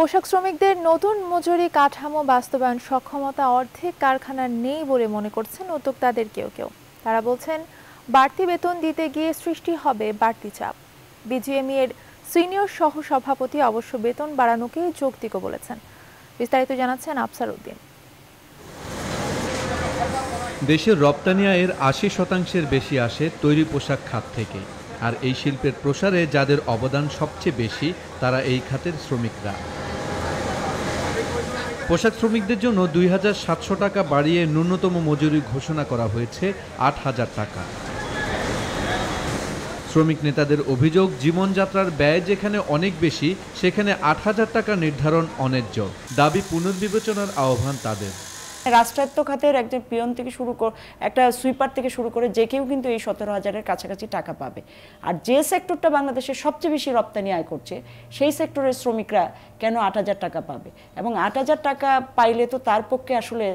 পোশাক শ্রমিকদের নতুন মজুরি কাঠামো বাস্তবায়ন সক্ষমতা অর্ধেক কারখানার নেই বলে মনে করছেন উদ্যোক্তাদের কেউ কেউ তারা বলছেন বাড়তি বেতন দিতে গিয়ে সৃষ্টি হবে বাড়তি চাপ বিজিএমই এর সিনিয়র সহ সভাপতি অবশ্য বেতন বাড়ানোকে যৌক্তিক বলেছেন বিস্তারিত জানাচ্ছেন আফসার উদ্দিন দেশের রপ্তানি আয়ের আশি শতাংশের বেশি আসে তৈরি পোশাক খাত থেকে আর এই শিল্পের প্রসারে যাদের অবদান সবচেয়ে বেশি তারা এই খাতের শ্রমিকরা পোশাক শ্রমিকদের জন্য দুই হাজার সাতশো টাকা বাড়িয়ে ন্যূনতম মজুরি ঘোষণা করা হয়েছে আট হাজার টাকা শ্রমিক নেতাদের অভিযোগ জীবনযাত্রার ব্যয় যেখানে অনেক বেশি সেখানে আট হাজার টাকা নির্ধারণ অন্যায্য দাবি পুনর্বিবেচনার আহ্বান তাদের রাষ্ট্রায়ত্ত খাতের একজন পিয়ন থেকে শুরু করে একটা সুইপার থেকে শুরু করে যে কেউ কিন্তু এই সতেরো হাজারের কাছাকাছি টাকা পাবে আর যে সেক্টরটা বাংলাদেশের সবচেয়ে বেশি রপ্তানি আয় করছে সেই সেক্টরের শ্রমিকরা কেন আট হাজার টাকা পাবে এবং আট হাজার টাকা পাইলে তো তার পক্ষে আসলে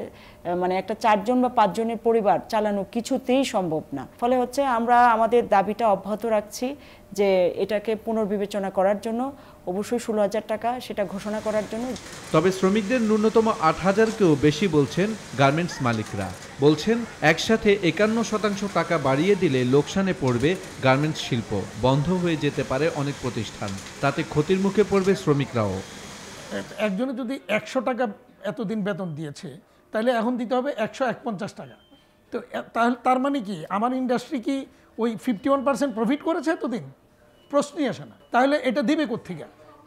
মানে একটা চারজন বা পাঁচজনের পরিবার চালানো কিছুতেই সম্ভব না ফলে হচ্ছে আমরা আমাদের দাবিটা অব্যাহত রাখছি যে এটাকে পুনর্বিবেচনা করার জন্য অবশ্যই ষোলো হাজার টাকা সেটা ঘোষণা করার জন্য তবে শ্রমিকদের ন্যূনতম আট হাজারকেও বেশি বলছেন গার্মেন্টস মালিকরা বলছেন একসাথে একান্ন শতাংশ টাকা বাড়িয়ে দিলে লোকসানে পড়বে গার্মেন্টস শিল্প বন্ধ হয়ে যেতে পারে অনেক প্রতিষ্ঠান তাতে ক্ষতির মুখে পড়বে শ্রমিকরাও একজনে যদি একশো টাকা এতদিন বেতন দিয়েছে তাহলে এখন দিতে হবে একশো এক পঞ্চাশ টাকা তো তাহলে তার মানে কি আমার ইন্ডাস্ট্রি কি ওই ফিফটি ওয়ান পার্সেন্ট প্রফিট করেছে এতদিন প্রশ্নই আসে না তাহলে এটা দিবে কোথেকে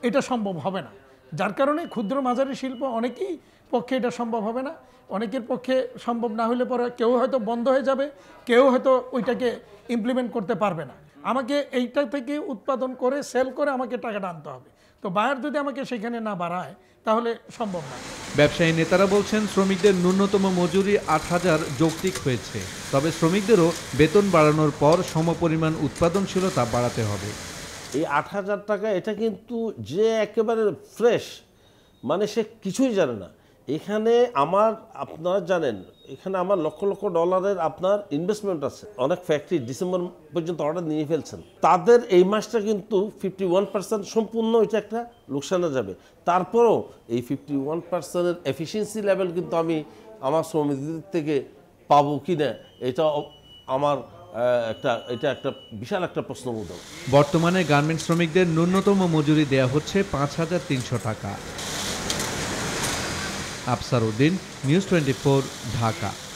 এটা সম্ভব হবে না যার কারণে ক্ষুদ্র মাঝারি শিল্প অনেকেই পক্ষে এটা সম্ভব হবে না অনেকের পক্ষে সম্ভব না হলে পরে কেউ হয়তো বন্ধ হয়ে যাবে কেউ হয়তো ওইটাকে ইমপ্লিমেন্ট করতে পারবে না আমাকে এইটা থেকে উৎপাদন করে সেল করে আমাকে টাকাটা আনতে হবে তো বায়ার যদি আমাকে সেখানে না বাড়ায় তাহলে সম্ভব না ব্যবসায়ী নেতারা বলছেন শ্রমিকদের ন্যূনতম মজুরি আট হাজার যৌক্তিক হয়েছে তবে শ্রমিকদেরও বেতন বাড়ানোর পর সমপরিমাণ উৎপাদনশীলতা বাড়াতে হবে এই আট হাজার টাকা এটা কিন্তু যে একেবারে ফ্রেশ মানে সে কিছুই জানে না এখানে আমার আপনারা জানেন এখানে আমার লক্ষ লক্ষ ডলারের আপনার ইনভেস্টমেন্ট আছে অনেক ফ্যাক্টরি ডিসেম্বর পর্যন্ত অর্ডার নিয়ে ফেলছেন তাদের এই মাসটা কিন্তু ফিফটি ওয়ান পার্সেন্ট সম্পূর্ণ এটা একটা লোকসানে যাবে তারপরও এই ফিফটি ওয়ান পার্সেন্টের এফিসিয়েন্সি লেভেল কিন্তু আমি আমার শ্রমিকদের থেকে পাবো কি না এটা আমার একটা এটা একটা বিশাল একটা প্রশ্নবোধক বর্তমানে গার্মেন্ট শ্রমিকদের ন্যূনতম মজুরি দেয়া হচ্ছে পাঁচ হাজার তিনশো টাকা अफसरुद्दीन न्यूज़ 24 ढाका